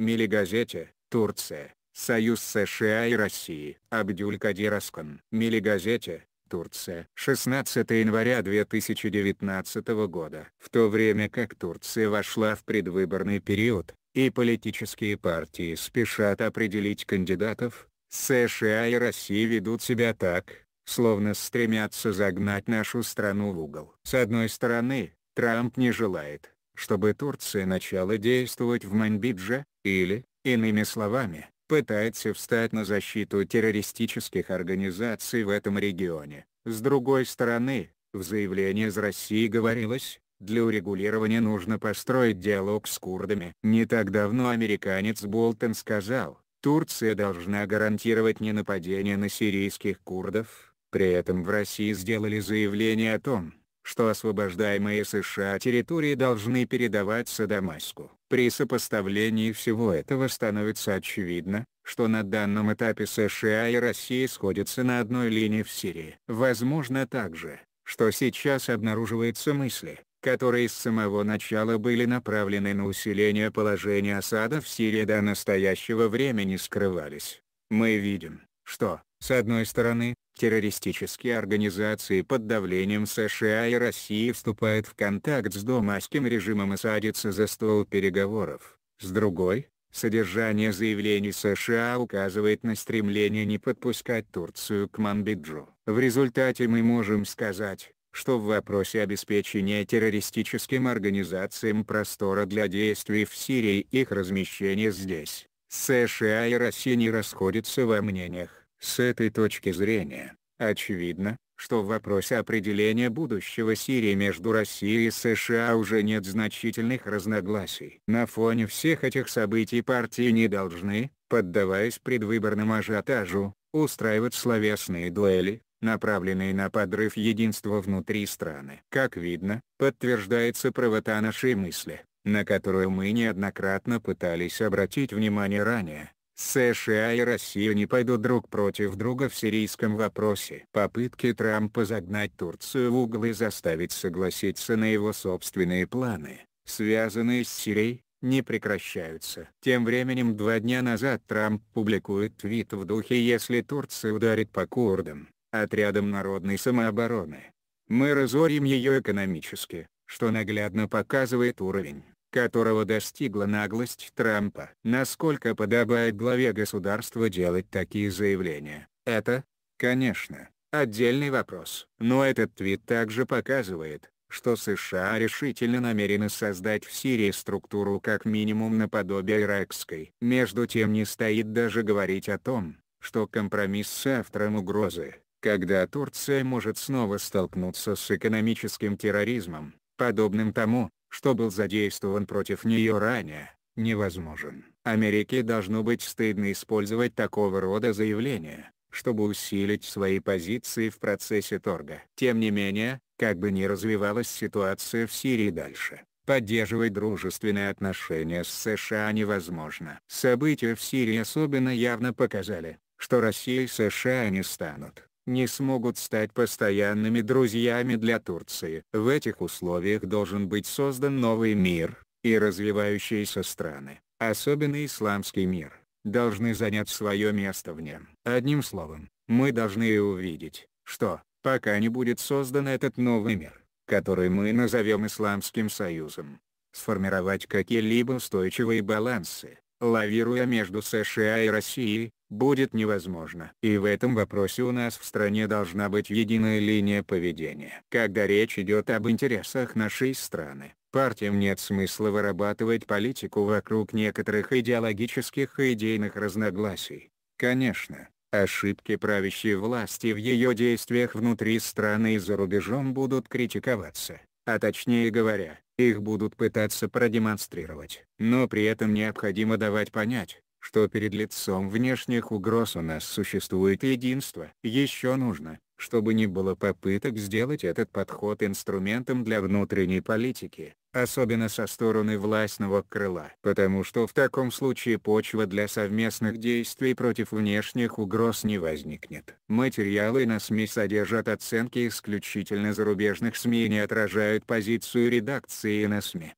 Мелигазете, Турция, Союз США и России. Абдюлькадир Аскан. Мелигазете, Турция. 16 января 2019 года. В то время как Турция вошла в предвыборный период, и политические партии спешат определить кандидатов, США и Россия ведут себя так, словно стремятся загнать нашу страну в угол. С одной стороны, Трамп не желает, чтобы Турция начала действовать в Манбидже, или, иными словами, пытается встать на защиту террористических организаций в этом регионе. С другой стороны, в заявлении из России говорилось, для урегулирования нужно построить диалог с курдами. Не так давно американец Болтон сказал, Турция должна гарантировать не ненападение на сирийских курдов, при этом в России сделали заявление о том, что освобождаемые США территории должны передаваться Дамаску. При сопоставлении всего этого становится очевидно, что на данном этапе США и Россия сходятся на одной линии в Сирии. Возможно также, что сейчас обнаруживаются мысли, которые с самого начала были направлены на усиление положения осада в Сирии до настоящего времени скрывались. Мы видим, что, с одной стороны, Террористические организации под давлением США и России вступают в контакт с домашним режимом и садятся за стол переговоров. С другой, содержание заявлений США указывает на стремление не подпускать Турцию к Манбиджу. В результате мы можем сказать, что в вопросе обеспечения террористическим организациям простора для действий в Сирии и их размещения здесь, США и Россия не расходятся во мнениях. С этой точки зрения, очевидно, что в вопросе определения будущего Сирии между Россией и США уже нет значительных разногласий. На фоне всех этих событий партии не должны, поддаваясь предвыборному ажиотажу, устраивать словесные дуэли, направленные на подрыв единства внутри страны. Как видно, подтверждается правота нашей мысли, на которую мы неоднократно пытались обратить внимание ранее. США и Россия не пойдут друг против друга в сирийском вопросе. Попытки Трампа загнать Турцию в угол и заставить согласиться на его собственные планы, связанные с Сирией, не прекращаются. Тем временем два дня назад Трамп публикует твит в духе «Если Турция ударит по курдам, отрядам народной самообороны, мы разорим ее экономически», что наглядно показывает уровень которого достигла наглость Трампа. Насколько подобает главе государства делать такие заявления, это, конечно, отдельный вопрос. Но этот твит также показывает, что США решительно намерены создать в Сирии структуру как минимум наподобие иракской. Между тем не стоит даже говорить о том, что компромисс с автором угрозы, когда Турция может снова столкнуться с экономическим терроризмом, подобным тому, что был задействован против нее ранее, невозможен. Америке должно быть стыдно использовать такого рода заявления, чтобы усилить свои позиции в процессе торга. Тем не менее, как бы ни развивалась ситуация в Сирии дальше, поддерживать дружественные отношения с США невозможно. События в Сирии особенно явно показали, что Россия и США не станут не смогут стать постоянными друзьями для Турции. В этих условиях должен быть создан новый мир, и развивающиеся страны, особенно исламский мир, должны занять свое место в нем. Одним словом, мы должны увидеть, что, пока не будет создан этот новый мир, который мы назовем Исламским Союзом, сформировать какие-либо устойчивые балансы, лавируя между США и Россией, будет невозможно. И в этом вопросе у нас в стране должна быть единая линия поведения. Когда речь идет об интересах нашей страны, партиям нет смысла вырабатывать политику вокруг некоторых идеологических и идейных разногласий. Конечно, ошибки правящей власти в ее действиях внутри страны и за рубежом будут критиковаться, а точнее говоря, их будут пытаться продемонстрировать. Но при этом необходимо давать понять, что перед лицом внешних угроз у нас существует единство. Еще нужно, чтобы не было попыток сделать этот подход инструментом для внутренней политики, особенно со стороны властного крыла. Потому что в таком случае почва для совместных действий против внешних угроз не возникнет. Материалы на СМИ содержат оценки исключительно зарубежных СМИ и не отражают позицию редакции на СМИ.